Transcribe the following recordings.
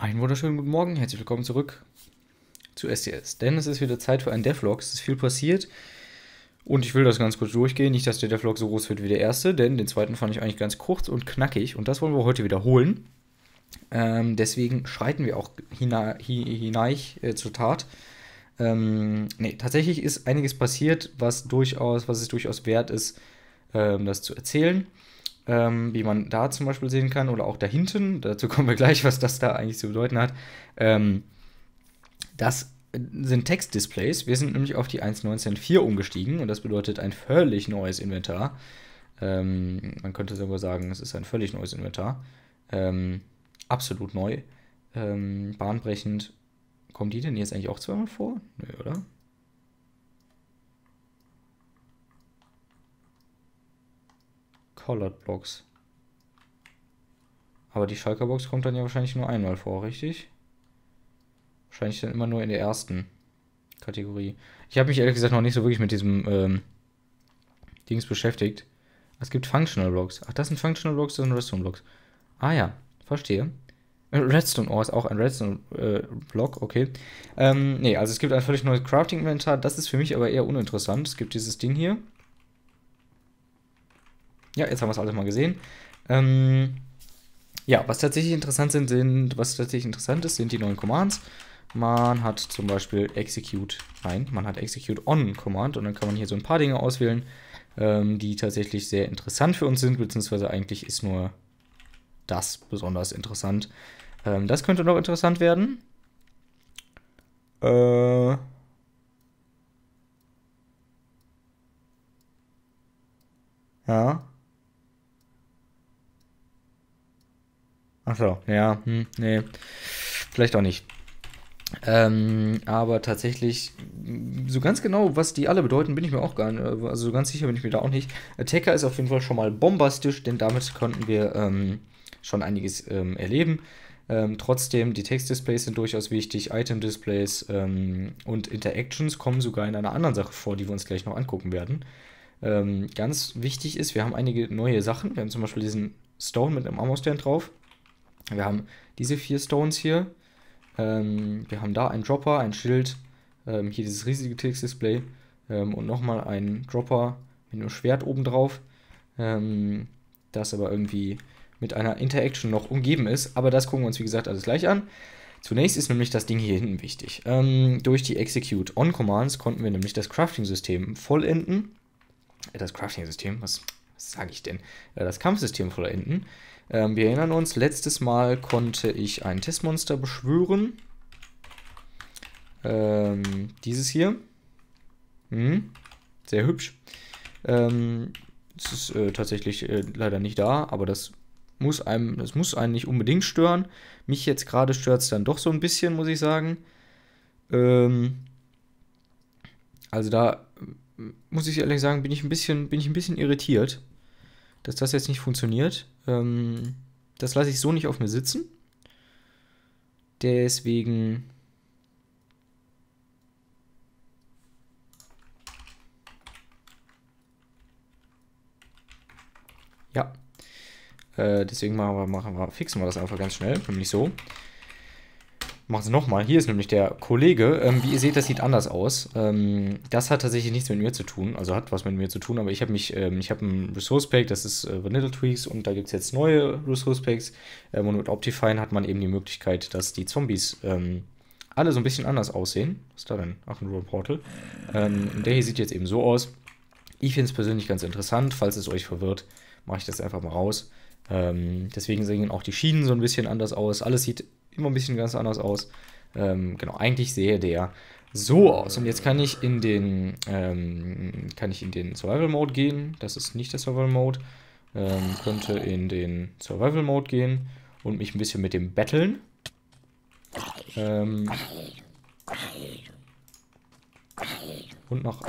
Einen wunderschönen guten Morgen, herzlich willkommen zurück zu SDS. Denn es ist wieder Zeit für einen Devlog, es ist viel passiert und ich will das ganz kurz durchgehen. Nicht, dass der Devlog so groß wird wie der erste, denn den zweiten fand ich eigentlich ganz kurz und knackig und das wollen wir heute wiederholen. Ähm, deswegen schreiten wir auch hinein, äh, zur Tat. Ähm, nee, tatsächlich ist einiges passiert, was durchaus, was es durchaus wert ist, ähm, das zu erzählen ähm, wie man da zum Beispiel sehen kann, oder auch da hinten, dazu kommen wir gleich, was das da eigentlich zu bedeuten hat. Ähm, das sind Textdisplays. Wir sind nämlich auf die 1.19.4 umgestiegen und das bedeutet ein völlig neues Inventar. Ähm, man könnte sogar sagen, es ist ein völlig neues Inventar. Ähm, absolut neu. Ähm, bahnbrechend. Kommen die denn jetzt eigentlich auch zweimal vor? Nö, oder? Pollard Blocks. Aber die Schalker Box kommt dann ja wahrscheinlich nur einmal vor, richtig? Wahrscheinlich dann immer nur in der ersten Kategorie. Ich habe mich ehrlich gesagt noch nicht so wirklich mit diesem ähm, Dings beschäftigt. Es gibt Functional Blocks. Ach, das sind Functional Blocks, das sind Redstone Blocks. Ah ja, verstehe. Äh, Redstone Ore oh, ist auch ein Redstone-Block, äh, okay. Ähm, nee, also es gibt ein völlig neues Crafting-Inventar. Das ist für mich aber eher uninteressant. Es gibt dieses Ding hier. Ja, jetzt haben wir es alles mal gesehen. Ähm, ja, was tatsächlich interessant sind, sind, was tatsächlich interessant ist, sind die neuen Commands. Man hat zum Beispiel Execute, nein, man hat Execute on Command und dann kann man hier so ein paar Dinge auswählen, ähm, die tatsächlich sehr interessant für uns sind, beziehungsweise eigentlich ist nur das besonders interessant. Ähm, das könnte noch interessant werden. Äh. Ja. Achso, ja, hm, nee, vielleicht auch nicht. Ähm, aber tatsächlich, so ganz genau, was die alle bedeuten, bin ich mir auch gar nicht, äh, also so ganz sicher bin ich mir da auch nicht. Attacker ist auf jeden Fall schon mal bombastisch, denn damit konnten wir ähm, schon einiges ähm, erleben. Ähm, trotzdem, die Textdisplays sind durchaus wichtig, Item-Displays ähm, und Interactions kommen sogar in einer anderen Sache vor, die wir uns gleich noch angucken werden. Ähm, ganz wichtig ist, wir haben einige neue Sachen. Wir haben zum Beispiel diesen Stone mit einem Armor-Stand drauf. Wir haben diese vier Stones hier. Ähm, wir haben da einen Dropper, ein Schild, ähm, hier dieses riesige Tix-Display ähm, und nochmal einen Dropper mit einem Schwert obendrauf, ähm, das aber irgendwie mit einer Interaction noch umgeben ist. Aber das gucken wir uns, wie gesagt, alles gleich an. Zunächst ist nämlich das Ding hier hinten wichtig. Ähm, durch die Execute on Commands konnten wir nämlich das Crafting-System vollenden. Äh, das Crafting-System, was, was sage ich denn? Äh, das Kampfsystem vollenden. Ähm, wir erinnern uns, letztes Mal konnte ich ein Testmonster beschwören. Ähm, dieses hier. Hm, sehr hübsch. Ähm, es ist äh, tatsächlich äh, leider nicht da, aber das muss einem, das muss einen nicht unbedingt stören. Mich jetzt gerade stört es dann doch so ein bisschen, muss ich sagen. Ähm, also da äh, muss ich ehrlich sagen, bin ich ein bisschen, bin ich ein bisschen irritiert dass das jetzt nicht funktioniert. Ähm, das lasse ich so nicht auf mir sitzen. Deswegen Ja. Äh, deswegen machen wir, machen wir, fixen wir das einfach ganz schnell, nämlich so mache es nochmal. Hier ist nämlich der Kollege. Ähm, wie ihr seht, das sieht anders aus. Ähm, das hat tatsächlich nichts mit mir zu tun. Also hat was mit mir zu tun, aber ich habe mich, ähm, ich habe ein Resource Pack, das ist äh, Vanilla Tweaks und da gibt es jetzt neue Resource Packs. Ähm, und mit Optifine hat man eben die Möglichkeit, dass die Zombies ähm, alle so ein bisschen anders aussehen. Was ist da denn? Ach, ein Roll Portal. Ähm, der hier sieht jetzt eben so aus. Ich finde es persönlich ganz interessant. Falls es euch verwirrt, mache ich das einfach mal raus. deswegen sehen auch die Schienen so ein bisschen anders aus. Alles sieht immer ein bisschen ganz anders aus. Ähm, genau, eigentlich sehe der so aus. Und jetzt kann ich in den, ähm, kann ich in den Survival Mode gehen. Das ist nicht der Survival Mode. Ähm, könnte in den Survival Mode gehen und mich ein bisschen mit dem Ähm, und nach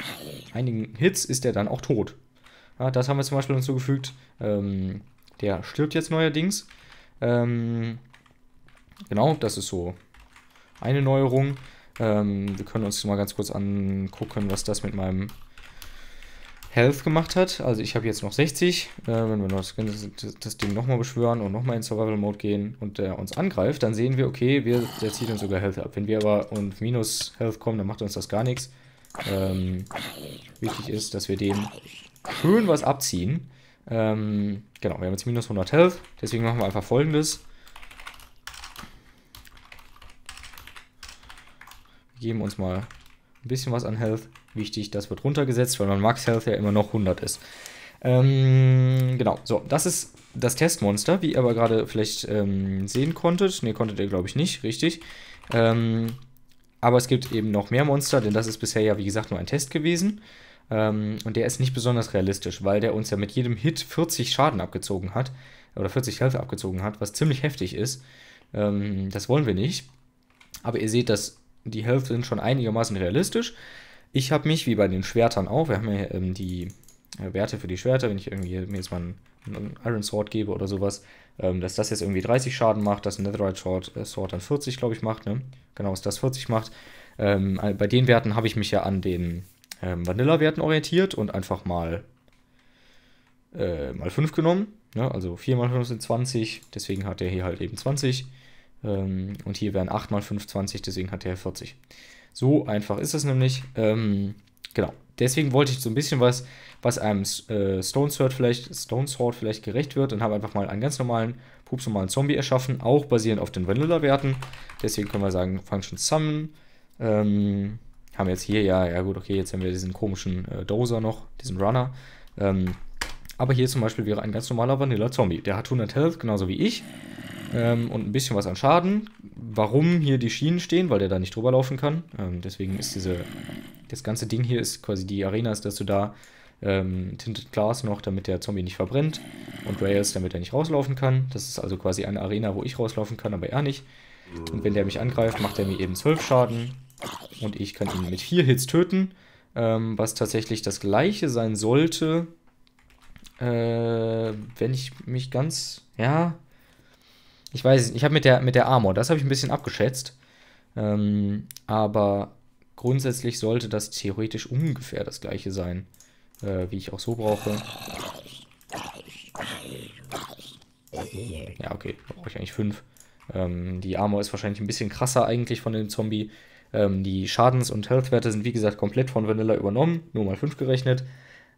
einigen Hits ist er dann auch tot. Ja, das haben wir zum Beispiel hinzugefügt. Ähm, der stirbt jetzt neuerdings. Ähm, Genau, das ist so eine Neuerung. Ähm, wir können uns mal ganz kurz angucken, was das mit meinem Health gemacht hat. Also ich habe jetzt noch 60. Äh, wenn wir das, das Ding nochmal beschwören und nochmal in Survival Mode gehen und der uns angreift, dann sehen wir, okay, wir, der zieht uns sogar Health ab. Wenn wir aber und minus Health kommen, dann macht uns das gar nichts. Ähm, wichtig ist, dass wir dem schön was abziehen. Ähm, genau, wir haben jetzt minus 100 Health, deswegen machen wir einfach folgendes. geben uns mal ein bisschen was an Health. Wichtig, das wird runtergesetzt, weil mein Max Health ja immer noch 100 ist. Ähm, genau, so, das ist das Testmonster, wie ihr aber gerade vielleicht ähm, sehen konntet. Ne, konntet ihr glaube ich nicht, richtig. Ähm, aber es gibt eben noch mehr Monster, denn das ist bisher ja wie gesagt nur ein Test gewesen. Ähm, und der ist nicht besonders realistisch, weil der uns ja mit jedem Hit 40 Schaden abgezogen hat. Oder 40 Health abgezogen hat, was ziemlich heftig ist. Ähm, das wollen wir nicht. Aber ihr seht, dass die Hälfte sind schon einigermaßen realistisch. Ich habe mich, wie bei den Schwertern auch, wir haben ja ähm, die äh, Werte für die Schwerter, wenn ich irgendwie mir jetzt mal ein, einen Iron Sword gebe oder sowas, ähm, dass das jetzt irgendwie 30 Schaden macht, dass ein Netherite Sword, äh, Sword dann 40, glaube ich, macht, ne? Genau, dass das 40 macht. Ähm, bei den Werten habe ich mich ja an den ähm, Vanilla-Werten orientiert und einfach mal, äh, mal 5 genommen. Ne? Also 4 mal 5 sind 20, deswegen hat er hier halt eben 20. Ähm, und hier wären 8 mal 5 20, deswegen hat er 40. So einfach ist es nämlich. Ähm, genau. Deswegen wollte ich so ein bisschen was, was einem äh, Stone, Sword vielleicht, Stone Sword vielleicht gerecht wird und habe einfach mal einen ganz normalen, pups normalen Zombie erschaffen, auch basierend auf den Vanilla-Werten. Deswegen können wir sagen Function Summon. Ähm, haben jetzt hier, ja, ja gut, okay, jetzt haben wir diesen komischen äh, Dozer noch, diesen Runner. Ähm, aber hier zum Beispiel wäre ein ganz normaler Vanilla-Zombie. Der hat 100 Health, genauso wie ich ähm, und ein bisschen was an Schaden. Warum hier die Schienen stehen, weil der da nicht drüber laufen kann. Ähm, deswegen ist diese, das ganze Ding hier ist quasi die Arena ist dazu da. Ähm, Tinted Glas noch, damit der Zombie nicht verbrennt und Rails, damit er nicht rauslaufen kann. Das ist also quasi eine Arena, wo ich rauslaufen kann, aber er nicht. Und wenn der mich angreift, macht er mir eben 12 Schaden und ich kann ihn mit 4 Hits töten, ähm, was tatsächlich das gleiche sein sollte, äh, wenn ich mich ganz, ja, ich weiß, ich habe mit der, mit der Armor, das habe ich ein bisschen abgeschätzt. Ähm, aber grundsätzlich sollte das theoretisch ungefähr das gleiche sein, äh, wie ich auch so brauche. Ja, okay, brauche ich eigentlich fünf. Ähm, die Armor ist wahrscheinlich ein bisschen krasser eigentlich von dem Zombie. Ähm, die Schadens- und Health-Werte sind wie gesagt komplett von Vanilla übernommen, nur mal 5 gerechnet.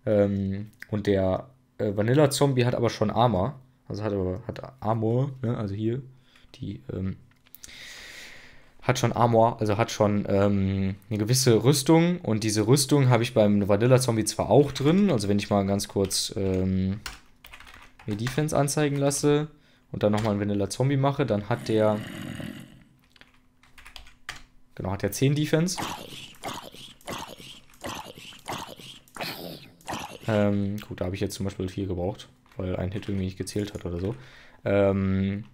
Ähm, und der äh, Vanilla-Zombie hat aber schon Armor. Also hat aber hat Armor, ne? also hier, die ähm, hat schon Armor, also hat schon ähm, eine gewisse Rüstung und diese Rüstung habe ich beim Vanilla Zombie zwar auch drin, also wenn ich mal ganz kurz ähm, mir Defense anzeigen lasse und dann nochmal einen Vanilla Zombie mache, dann hat der genau, hat der 10 Defense. Ähm, gut, da habe ich jetzt zum Beispiel 4 gebraucht weil ein Hit irgendwie nicht gezählt hat oder so. Ähm,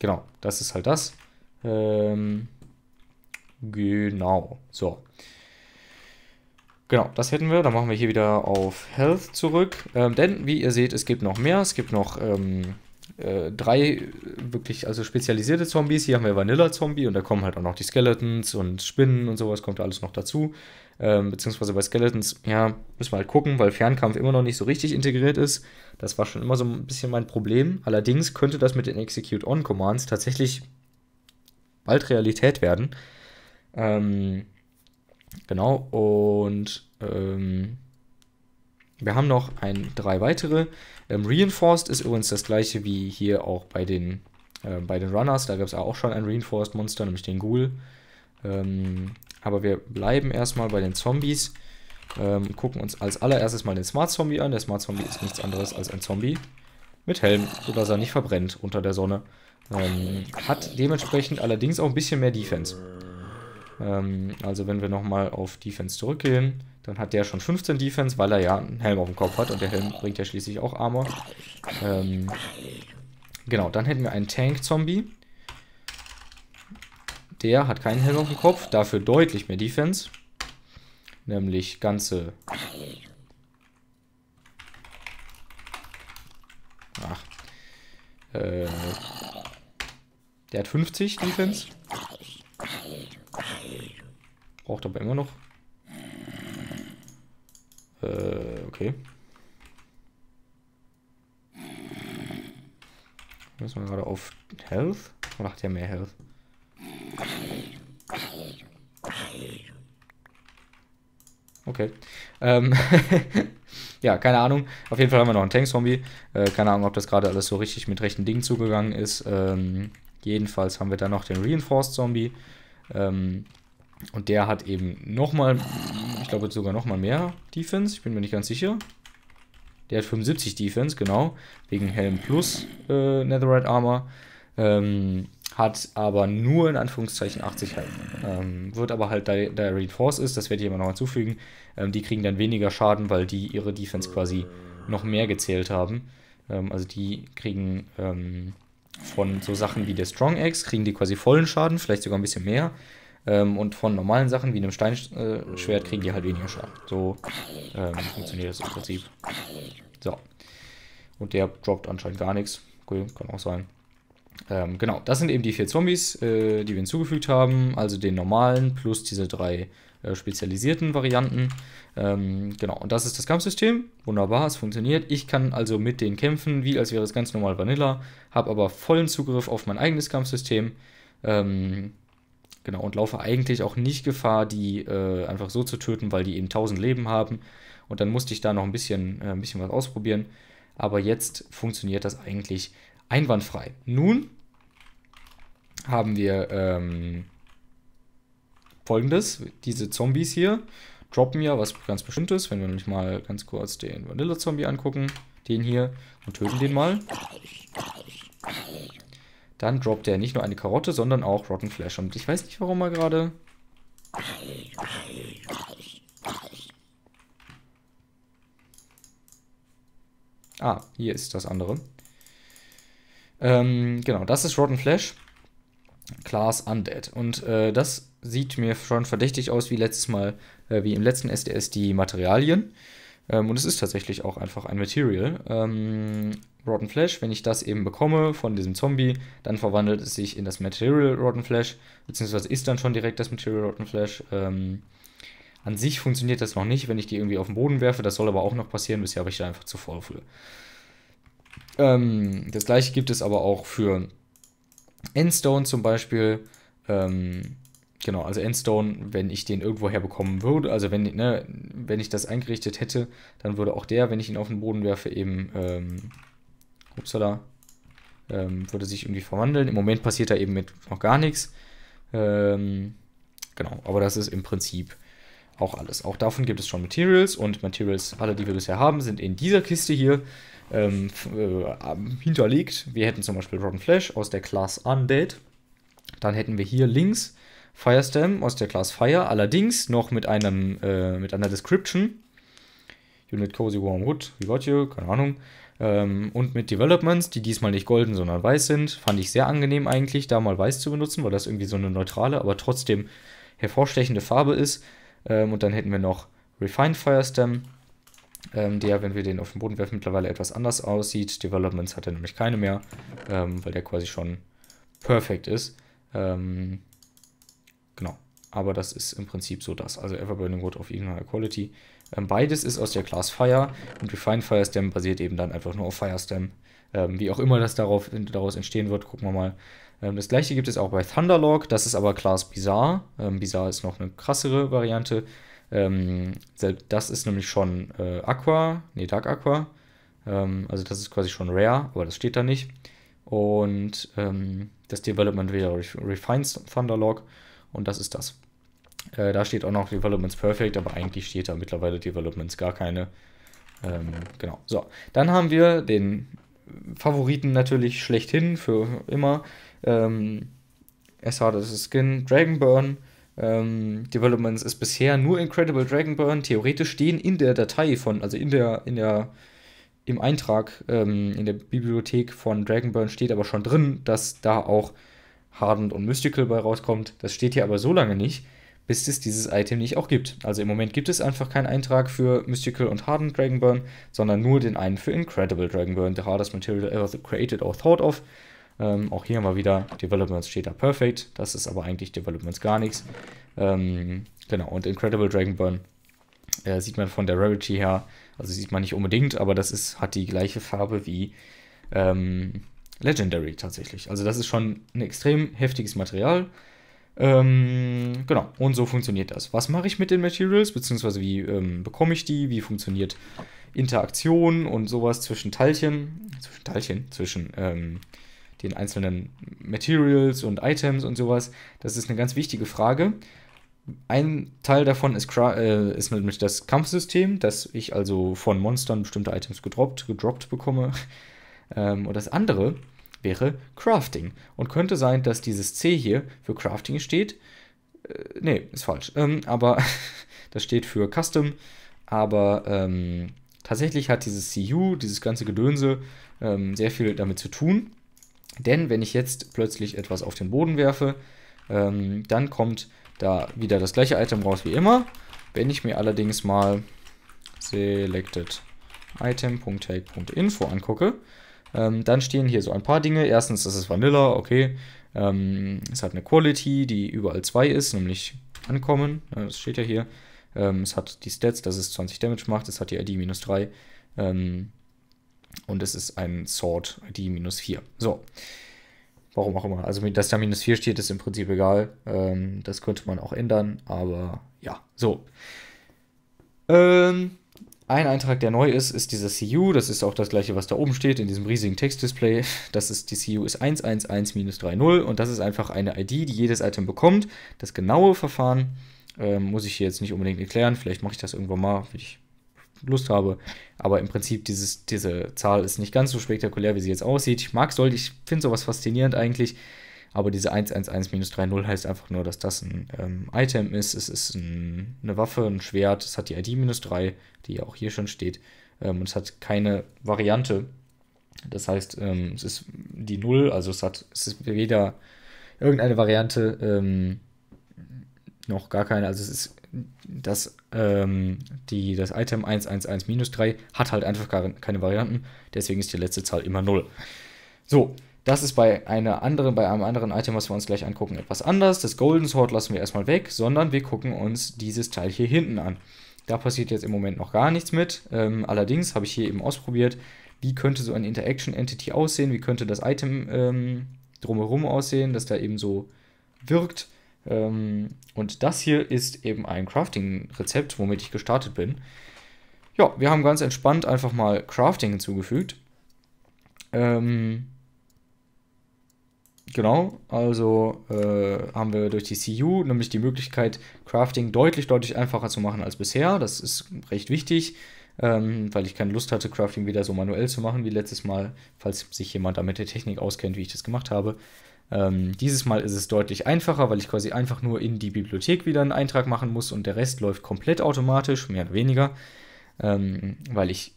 genau, das ist halt das. Ähm, genau, so. Genau, das hätten wir. Dann machen wir hier wieder auf Health zurück. Ähm, denn, wie ihr seht, es gibt noch mehr. Es gibt noch ähm, äh, drei wirklich, also spezialisierte Zombies. Hier haben wir Vanilla-Zombie und da kommen halt auch noch die Skeletons und Spinnen und sowas kommt alles noch dazu. Ähm, beziehungsweise bei Skeletons, ja, müssen wir halt gucken, weil Fernkampf immer noch nicht so richtig integriert ist. Das war schon immer so ein bisschen mein Problem. Allerdings könnte das mit den Execute-On-Commands tatsächlich bald Realität werden. Ähm, genau, und ähm, wir haben noch ein, drei weitere. Ähm, Reinforced ist übrigens das gleiche wie hier auch bei den äh, bei den Runners, da gab es auch schon ein Reinforced Monster, nämlich den Ghoul. Ähm, aber wir bleiben erstmal bei den Zombies. Ähm, gucken uns als allererstes mal den Smart Zombie an. Der Smart Zombie ist nichts anderes als ein Zombie mit Helm, sodass er nicht verbrennt unter der Sonne. Ähm, hat dementsprechend allerdings auch ein bisschen mehr Defense. Ähm, also wenn wir nochmal auf Defense zurückgehen, dann hat der schon 15 Defense, weil er ja einen Helm auf dem Kopf hat und der Helm bringt ja schließlich auch Armor. Ähm, Genau, dann hätten wir einen Tank-Zombie. Der hat keinen Helm auf dem Kopf, dafür deutlich mehr Defense. Nämlich ganze... Ach. Äh, der hat 50 Defense. Braucht aber immer noch. Äh, okay. Müssen wir gerade auf Health? Oder hat der mehr Health? Okay. Ähm ja, keine Ahnung. Auf jeden Fall haben wir noch einen Tank-Zombie. Äh, keine Ahnung, ob das gerade alles so richtig mit rechten Dingen zugegangen ist. Ähm, jedenfalls haben wir da noch den Reinforced-Zombie. Ähm, und der hat eben nochmal, ich glaube sogar nochmal mehr Defense. Ich bin mir nicht ganz sicher. Der hat 75 Defense, genau. Wegen Helm plus äh, Netherite Armor. Ähm, hat aber nur in Anführungszeichen 80 Helm. Ähm, wird aber halt, da, da er Reinforce ist, das werde ich immer noch hinzufügen, ähm, die kriegen dann weniger Schaden, weil die ihre Defense quasi noch mehr gezählt haben. Ähm, also die kriegen ähm, von so Sachen wie der Strong Axe, kriegen die quasi vollen Schaden, vielleicht sogar ein bisschen mehr. Ähm, und von normalen Sachen wie einem Steinschwert äh, kriegen die halt weniger Schaden. So ähm, funktioniert das im Prinzip. So. Und der droppt anscheinend gar nichts. Cool, kann auch sein. Ähm, genau, das sind eben die vier Zombies, äh, die wir hinzugefügt haben. Also den normalen plus diese drei äh, spezialisierten Varianten. Ähm, genau, und das ist das Kampfsystem. Wunderbar, es funktioniert. Ich kann also mit denen kämpfen, wie als wäre es ganz normal Vanilla. Habe aber vollen Zugriff auf mein eigenes Kampfsystem. Ähm, Genau, und laufe eigentlich auch nicht Gefahr, die äh, einfach so zu töten, weil die eben 1000 Leben haben. Und dann musste ich da noch ein bisschen, äh, ein bisschen was ausprobieren. Aber jetzt funktioniert das eigentlich einwandfrei. Nun haben wir ähm, folgendes: Diese Zombies hier droppen ja was ganz Bestimmtes. Wenn wir nämlich mal ganz kurz den Vanilla-Zombie angucken, den hier, und töten den mal. Dann droppt er nicht nur eine Karotte, sondern auch Rotten Flash. Und ich weiß nicht, warum er gerade... Ah, hier ist das andere. Ähm, genau, das ist Rotten Flash. Class Undead. Und äh, das sieht mir schon verdächtig aus, wie letztes Mal, äh, wie im letzten SDS die Materialien. Ähm, und es ist tatsächlich auch einfach ein Material. Ähm, Rotten Flash, wenn ich das eben bekomme von diesem Zombie, dann verwandelt es sich in das Material Rotten Flash, beziehungsweise ist dann schon direkt das Material Rotten Flash. Ähm, an sich funktioniert das noch nicht, wenn ich die irgendwie auf den Boden werfe. Das soll aber auch noch passieren. Bisher habe ich da einfach zu faul für. Ähm, das gleiche gibt es aber auch für Endstone zum Beispiel. Ähm, genau, also Endstone, wenn ich den irgendwo herbekommen würde, also wenn, ne, wenn ich das eingerichtet hätte, dann würde auch der, wenn ich ihn auf den Boden werfe, eben, ähm, upsala, ähm, würde sich irgendwie verwandeln. Im Moment passiert da eben mit noch gar nichts. Ähm, genau, aber das ist im Prinzip auch alles. Auch davon gibt es schon Materials und Materials, alle, die wir bisher haben, sind in dieser Kiste hier ähm, äh, hinterlegt. Wir hätten zum Beispiel Rotten Flash aus der Class Undead. Dann hätten wir hier links Firestem aus der Class Fire, allerdings noch mit einem äh, mit einer Description. Unit Cozy Warm Wood, wie Gott hier, keine Ahnung. Ähm, und mit Developments, die diesmal nicht golden, sondern weiß sind. Fand ich sehr angenehm eigentlich, da mal weiß zu benutzen, weil das irgendwie so eine neutrale, aber trotzdem hervorstechende Farbe ist. Ähm, und dann hätten wir noch Refined Firestem, ähm, der, wenn wir den auf den Boden werfen, mittlerweile etwas anders aussieht. Developments hat er nämlich keine mehr, ähm, weil der quasi schon perfekt ist. Ähm, aber das ist im Prinzip so das. Also Everburning Wood auf Ignite Quality. Ähm, beides ist aus der Class Fire und Refine Fire Stem basiert eben dann einfach nur auf Fire Stem. Ähm, wie auch immer das darauf, daraus entstehen wird, gucken wir mal. Ähm, das gleiche gibt es auch bei Thunderlock, das ist aber Class Bizarre. Ähm, Bizarre ist noch eine krassere Variante. Ähm, das ist nämlich schon äh, Aqua, nee, Dark Aqua. Ähm, also das ist quasi schon Rare, aber das steht da nicht. Und das Development wäre Refined Thunderlock. Und das ist das. Äh, da steht auch noch Developments Perfect, aber eigentlich steht da mittlerweile Developments gar keine. Ähm, genau. So, dann haben wir den Favoriten natürlich schlechthin für immer. Ähm, es hat das Skin Dragonburn. Ähm, Developments ist bisher nur Incredible Dragonburn. Theoretisch stehen in der Datei von, also in der, in der, im Eintrag ähm, in der Bibliothek von Dragonburn steht aber schon drin, dass da auch Hardened und Mystical bei rauskommt. Das steht hier aber so lange nicht, bis es dieses Item nicht auch gibt. Also im Moment gibt es einfach keinen Eintrag für Mystical und Hardened Dragonburn, sondern nur den einen für Incredible Dragonburn, the hardest material ever created or thought of. Ähm, auch hier mal wieder, Developments steht da perfect, das ist aber eigentlich Developments gar nichts. Ähm, genau, und Incredible Dragonburn äh, sieht man von der Rarity her, also sieht man nicht unbedingt, aber das ist, hat die gleiche Farbe wie ähm, Legendary tatsächlich. Also das ist schon ein extrem heftiges Material. Ähm, genau, und so funktioniert das. Was mache ich mit den Materials, beziehungsweise wie ähm, bekomme ich die, wie funktioniert Interaktion und sowas zwischen Teilchen, zwischen Teilchen, zwischen ähm, den einzelnen Materials und Items und sowas. Das ist eine ganz wichtige Frage. Ein Teil davon ist, äh, ist nämlich das Kampfsystem, dass ich also von Monstern bestimmte Items gedroppt, gedroppt bekomme. Ähm, und das andere wäre Crafting. Und könnte sein, dass dieses C hier für Crafting steht. Äh, ne, ist falsch. Ähm, aber das steht für Custom. Aber ähm, tatsächlich hat dieses CU, dieses ganze Gedönse, ähm, sehr viel damit zu tun. Denn wenn ich jetzt plötzlich etwas auf den Boden werfe, ähm, dann kommt da wieder das gleiche Item raus wie immer. Wenn ich mir allerdings mal selected item.take.info angucke, ähm, dann stehen hier so ein paar Dinge. Erstens, das ist Vanilla, okay. Ähm, es hat eine Quality, die überall 2 ist, nämlich ankommen. das steht ja hier. Ähm, es hat die Stats, dass es 20 Damage macht. Es hat die ID minus 3. Ähm, und es ist ein Sword ID minus 4. So. Warum auch immer. Also, dass da minus 4 steht, ist im Prinzip egal. Ähm, das könnte man auch ändern, aber ja, so. Ähm, ein Eintrag, der neu ist, ist dieser CU. Das ist auch das gleiche, was da oben steht in diesem riesigen Textdisplay. Das ist die CU ist 111-30 und das ist einfach eine ID, die jedes Item bekommt. Das genaue Verfahren ähm, muss ich hier jetzt nicht unbedingt erklären. Vielleicht mache ich das irgendwann mal, wenn ich Lust habe. Aber im Prinzip, dieses, diese Zahl ist nicht ganz so spektakulär, wie sie jetzt aussieht. Ich mag es, ich finde sowas faszinierend eigentlich, aber diese 111-30 heißt einfach nur, dass das ein ähm, Item ist. Es ist ein, eine Waffe, ein Schwert. Es hat die ID-3, die ja auch hier schon steht. Ähm, und es hat keine Variante. Das heißt, ähm, es ist die 0, also es hat es ist weder irgendeine Variante ähm, noch gar keine. Also es ist das, ähm, die, das Item 111-3 hat halt einfach keine Varianten. Deswegen ist die letzte Zahl immer 0. So, das ist bei, einer anderen, bei einem anderen Item, was wir uns gleich angucken, etwas anders. Das Golden Sword lassen wir erstmal weg, sondern wir gucken uns dieses Teil hier hinten an. Da passiert jetzt im Moment noch gar nichts mit. Ähm, allerdings habe ich hier eben ausprobiert, wie könnte so ein Interaction Entity aussehen, wie könnte das Item ähm, drumherum aussehen, dass da eben so wirkt. Ähm, und das hier ist eben ein Crafting-Rezept, womit ich gestartet bin. Ja, wir haben ganz entspannt einfach mal Crafting hinzugefügt. Ähm, Genau, also äh, haben wir durch die CU nämlich die Möglichkeit, Crafting deutlich, deutlich einfacher zu machen als bisher. Das ist recht wichtig, ähm, weil ich keine Lust hatte, Crafting wieder so manuell zu machen wie letztes Mal, falls sich jemand damit der Technik auskennt, wie ich das gemacht habe. Ähm, dieses Mal ist es deutlich einfacher, weil ich quasi einfach nur in die Bibliothek wieder einen Eintrag machen muss und der Rest läuft komplett automatisch, mehr oder weniger, ähm, weil ich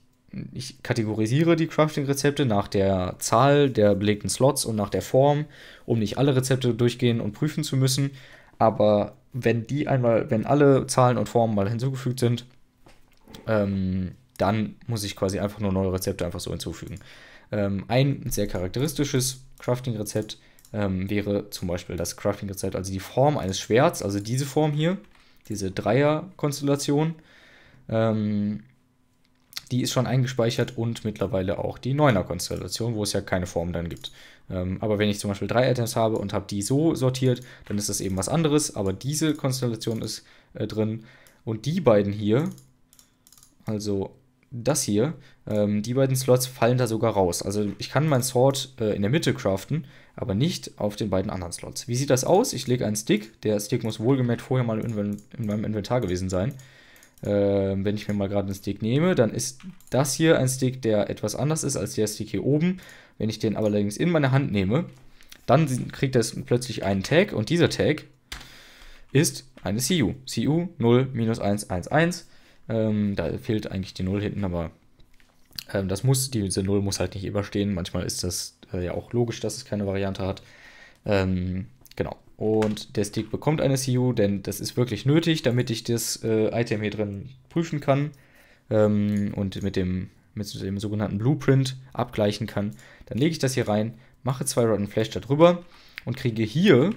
ich kategorisiere die Crafting-Rezepte nach der Zahl der belegten Slots und nach der Form, um nicht alle Rezepte durchgehen und prüfen zu müssen. Aber wenn die einmal, wenn alle Zahlen und Formen mal hinzugefügt sind, ähm, dann muss ich quasi einfach nur neue Rezepte einfach so hinzufügen. Ähm, ein sehr charakteristisches Crafting-Rezept ähm, wäre zum Beispiel das Crafting-Rezept, also die Form eines Schwerts, also diese Form hier, diese Dreier-Konstellation. Ähm, die ist schon eingespeichert und mittlerweile auch die 9er Konstellation, wo es ja keine Form dann gibt. Ähm, aber wenn ich zum Beispiel drei Items habe und habe die so sortiert, dann ist das eben was anderes, aber diese Konstellation ist äh, drin. Und die beiden hier, also das hier, ähm, die beiden Slots fallen da sogar raus. Also ich kann mein Sword äh, in der Mitte craften, aber nicht auf den beiden anderen Slots. Wie sieht das aus? Ich lege einen Stick. Der Stick muss wohlgemerkt vorher mal in, in meinem Inventar gewesen sein. Ähm, wenn ich mir mal gerade einen Stick nehme, dann ist das hier ein Stick, der etwas anders ist als der Stick hier oben. Wenn ich den aber allerdings in meine Hand nehme, dann kriegt er plötzlich einen Tag und dieser Tag ist eine CU. CU 0-111. Ähm, da fehlt eigentlich die 0 hinten, aber ähm, das muss, diese 0 muss halt nicht überstehen. Manchmal ist das äh, ja auch logisch, dass es keine Variante hat. Ähm, genau. Und der Stick bekommt eine CU, denn das ist wirklich nötig, damit ich das äh, Item hier drin prüfen kann ähm, und mit dem, mit dem sogenannten Blueprint abgleichen kann. Dann lege ich das hier rein, mache zwei Rotten Flash darüber und kriege hier,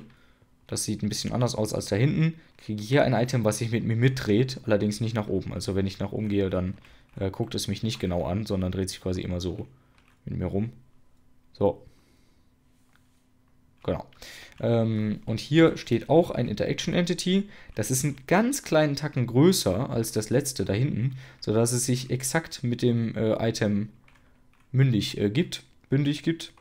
das sieht ein bisschen anders aus als da hinten, kriege hier ein Item, was sich mit mir mitdreht, allerdings nicht nach oben. Also wenn ich nach oben gehe, dann äh, guckt es mich nicht genau an, sondern dreht sich quasi immer so mit mir rum. So, Genau. Ähm, und hier steht auch ein Interaction Entity. Das ist einen ganz kleinen Tacken größer als das letzte da hinten, sodass es sich exakt mit dem äh, Item mündig äh, gibt, bündig gibt.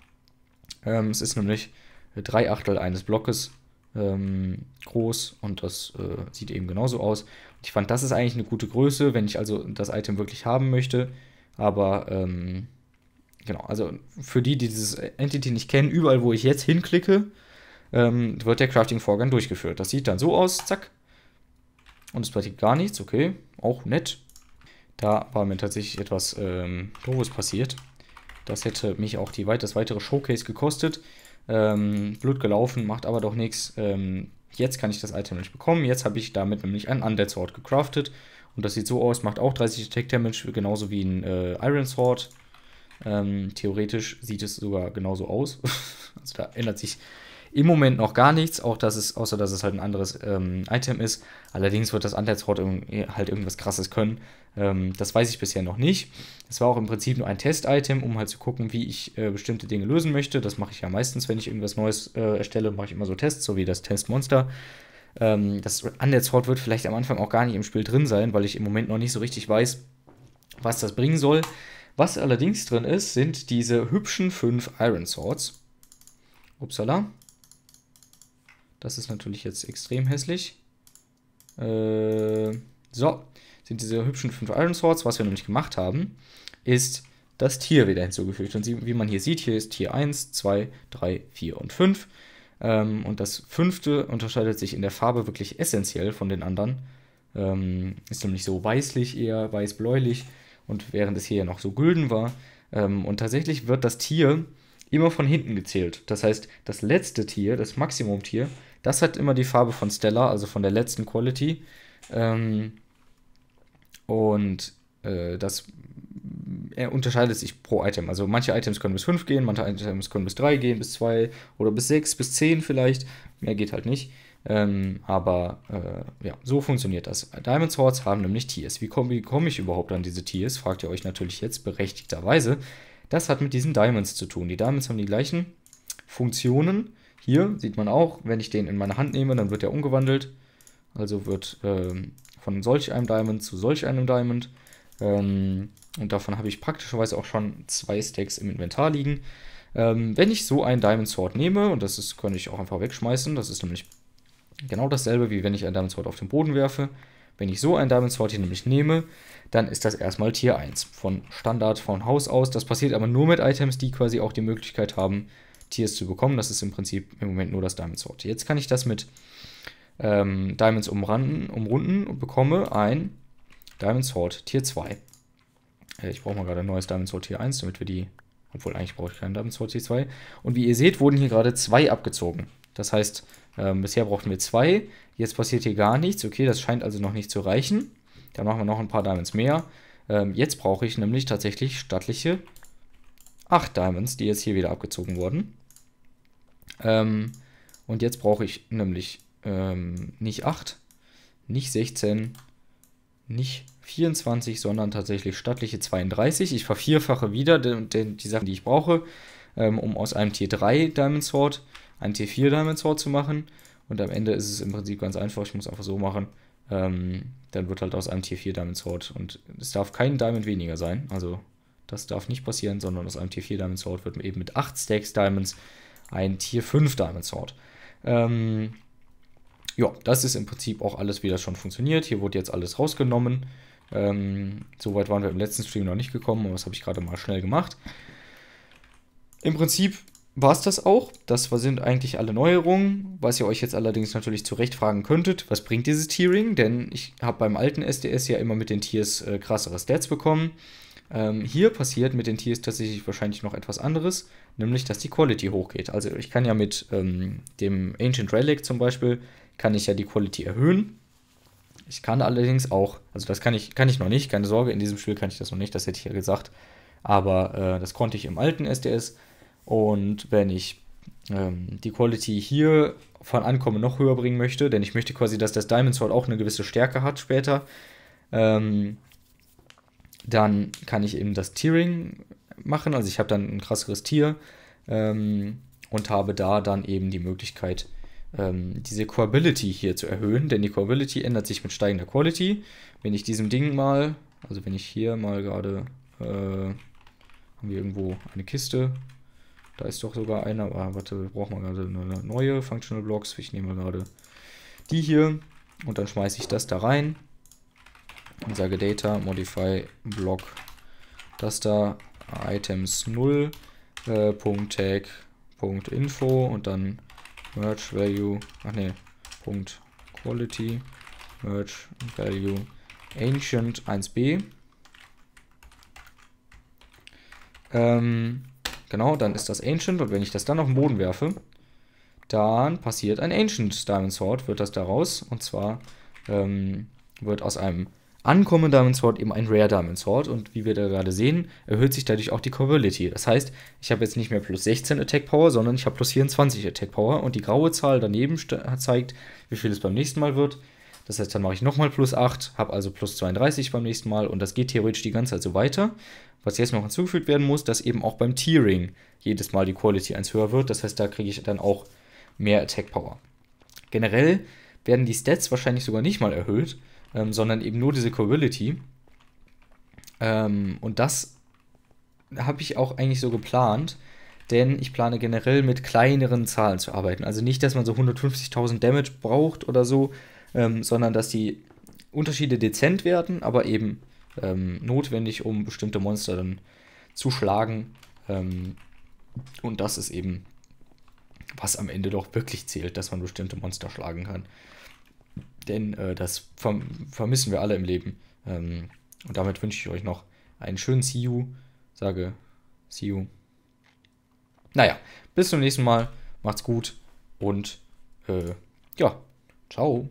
Ähm, es ist nämlich drei Achtel eines Blockes ähm, groß und das äh, sieht eben genauso aus. ich fand, das ist eigentlich eine gute Größe, wenn ich also das Item wirklich haben möchte, aber ähm, genau, also für die, die dieses Entity nicht kennen, überall, wo ich jetzt hinklicke, ähm, wird der Crafting-Vorgang durchgeführt. Das sieht dann so aus, zack. Und es passiert gar nichts, okay, auch nett. Da war mir tatsächlich etwas ähm, Doofes passiert. Das hätte mich auch die weit, das weitere Showcase gekostet. Ähm, blöd gelaufen, macht aber doch nichts. Ähm, jetzt kann ich das Item nicht bekommen. Jetzt habe ich damit nämlich ein Undead Sword gecraftet. Und das sieht so aus, macht auch 30 Attack Damage, genauso wie ein äh, Iron Sword. Ähm, theoretisch sieht es sogar genauso aus. also da ändert sich im Moment noch gar nichts, auch dass es, außer dass es halt ein anderes ähm, Item ist. Allerdings wird das Anteilsrot halt irgendwas krasses können. Ähm, das weiß ich bisher noch nicht. Es war auch im Prinzip nur ein Test-Item, um halt zu gucken, wie ich äh, bestimmte Dinge lösen möchte. Das mache ich ja meistens, wenn ich irgendwas Neues äh, erstelle, mache ich immer so Tests, so wie das Testmonster. Ähm, das Anteilsrot wird vielleicht am Anfang auch gar nicht im Spiel drin sein, weil ich im Moment noch nicht so richtig weiß, was das bringen soll. Was allerdings drin ist, sind diese hübschen 5 Iron Swords. Upsala. Das ist natürlich jetzt extrem hässlich. Äh, so, sind diese hübschen 5 Iron Swords. Was wir nämlich gemacht haben, ist das Tier wieder hinzugefügt. Und wie man hier sieht, hier ist Tier 1, 2, 3, 4 und 5. Ähm, und das fünfte unterscheidet sich in der Farbe wirklich essentiell von den anderen. Ähm, ist nämlich so weißlich eher, weiß-bläulich und während es hier ja noch so gülden war. Ähm, und tatsächlich wird das Tier immer von hinten gezählt. Das heißt, das letzte Tier, das Maximum-Tier, das hat immer die Farbe von Stella, also von der letzten Quality. Ähm, und äh, das unterscheidet sich pro Item. Also manche Items können bis 5 gehen, manche Items können bis 3 gehen, bis 2 oder bis 6, bis 10 vielleicht. Mehr geht halt nicht. Ähm, aber äh, ja, so funktioniert das. Diamond Swords haben nämlich Tiers. Wie komme komm ich überhaupt an diese Tiers, fragt ihr euch natürlich jetzt berechtigterweise. Das hat mit diesen Diamonds zu tun. Die Diamonds haben die gleichen Funktionen. Hier sieht man auch, wenn ich den in meine Hand nehme, dann wird er umgewandelt. Also wird ähm, von solch einem Diamond zu solch einem Diamond. Ähm, und davon habe ich praktischerweise auch schon zwei Stacks im Inventar liegen. Ähm, wenn ich so einen Diamond Sword nehme, und das ist, kann ich auch einfach wegschmeißen, das ist nämlich Genau dasselbe, wie wenn ich ein Diamond Sword auf den Boden werfe. Wenn ich so ein Diamond Sword hier nämlich nehme, dann ist das erstmal Tier 1 von Standard von Haus aus. Das passiert aber nur mit Items, die quasi auch die Möglichkeit haben, Tiers zu bekommen. Das ist im Prinzip im Moment nur das Diamond Sword. Jetzt kann ich das mit ähm, Diamonds umranden, umrunden und bekomme ein Diamond Sword Tier 2. Äh, ich brauche mal gerade ein neues Diamond Sword Tier 1, damit wir die... Obwohl, eigentlich brauche ich keinen Diamond Sword Tier 2. Und wie ihr seht, wurden hier gerade zwei abgezogen. Das heißt, ähm, bisher brauchten wir zwei. Jetzt passiert hier gar nichts. Okay, das scheint also noch nicht zu reichen. Dann machen wir noch ein paar Diamonds mehr. Ähm, jetzt brauche ich nämlich tatsächlich stattliche 8 Diamonds, die jetzt hier wieder abgezogen wurden. Ähm, und jetzt brauche ich nämlich ähm, nicht 8, nicht 16, nicht 24, sondern tatsächlich stattliche 32. Ich vervierfache wieder die, die Sachen, die ich brauche, ähm, um aus einem Tier 3 Diamond Sword ein T4 Diamond Sword zu machen. Und am Ende ist es im Prinzip ganz einfach. Ich muss einfach so machen. Ähm, dann wird halt aus einem Tier 4 Diamond Sword. Und es darf kein Diamond weniger sein. Also das darf nicht passieren, sondern aus einem Tier 4 Diamond Sword wird eben mit 8 Stacks Diamonds ein Tier 5 Diamond Sword. Ähm, ja, das ist im Prinzip auch alles, wie das schon funktioniert. Hier wurde jetzt alles rausgenommen. Ähm, Soweit waren wir im letzten Stream noch nicht gekommen, aber das habe ich gerade mal schnell gemacht. Im Prinzip war es das auch. Das sind eigentlich alle Neuerungen, was ihr euch jetzt allerdings natürlich zu Recht fragen könntet, was bringt dieses Tiering? Denn ich habe beim alten SDS ja immer mit den Tiers äh, krassere Stats bekommen. Ähm, hier passiert mit den Tiers tatsächlich wahrscheinlich noch etwas anderes, nämlich dass die Quality hochgeht. Also ich kann ja mit ähm, dem Ancient Relic zum Beispiel, kann ich ja die Quality erhöhen. Ich kann allerdings auch, also das kann ich, kann ich noch nicht, keine Sorge, in diesem Spiel kann ich das noch nicht, das hätte ich ja gesagt. Aber äh, das konnte ich im alten SDS. Und wenn ich ähm, die Quality hier von Ankommen noch höher bringen möchte, denn ich möchte quasi, dass das Diamond Sword auch eine gewisse Stärke hat später, ähm, dann kann ich eben das Tiering machen. Also ich habe dann ein krasseres Tier ähm, und habe da dann eben die Möglichkeit, ähm, diese Coability hier zu erhöhen, denn die Coability ändert sich mit steigender Quality. Wenn ich diesem Ding mal, also wenn ich hier mal gerade, äh, haben wir irgendwo eine Kiste, da ist doch sogar einer. Ah, warte, wir brauchen gerade eine neue Functional Blocks. Ich nehme gerade die hier und dann schmeiße ich das da rein und sage Data Modify Block. Das da Items 0. Äh, Punkt Tag. Punkt Info und dann Merge Value. Ach ne. Punkt Quality. Merge Value Ancient 1b. Ähm, Genau, dann ist das Ancient und wenn ich das dann auf den Boden werfe, dann passiert ein Ancient Diamond Sword, wird das daraus. Und zwar ähm, wird aus einem Ankommen Diamond Sword eben ein Rare Diamond Sword und wie wir da gerade sehen, erhöht sich dadurch auch die Coverability. Das heißt, ich habe jetzt nicht mehr plus 16 Attack Power, sondern ich habe plus 24 Attack Power und die graue Zahl daneben zeigt, wie viel es beim nächsten Mal wird. Das heißt, dann mache ich nochmal plus 8, habe also plus 32 beim nächsten Mal und das geht theoretisch die ganze Zeit so weiter. Was jetzt noch hinzugefügt werden muss, dass eben auch beim Tiering jedes Mal die Quality 1 höher wird. Das heißt, da kriege ich dann auch mehr Attack Power. Generell werden die Stats wahrscheinlich sogar nicht mal erhöht, ähm, sondern eben nur diese Quality. Ähm, und das habe ich auch eigentlich so geplant, denn ich plane generell mit kleineren Zahlen zu arbeiten. Also nicht, dass man so 150.000 Damage braucht oder so, ähm, sondern dass die Unterschiede dezent werden, aber eben ähm, notwendig, um bestimmte Monster dann zu schlagen. Ähm, und das ist eben, was am Ende doch wirklich zählt, dass man bestimmte Monster schlagen kann. Denn äh, das verm vermissen wir alle im Leben. Ähm, und damit wünsche ich euch noch einen schönen See you. Sage See you. Naja, bis zum nächsten Mal. Macht's gut und äh, ja, ciao.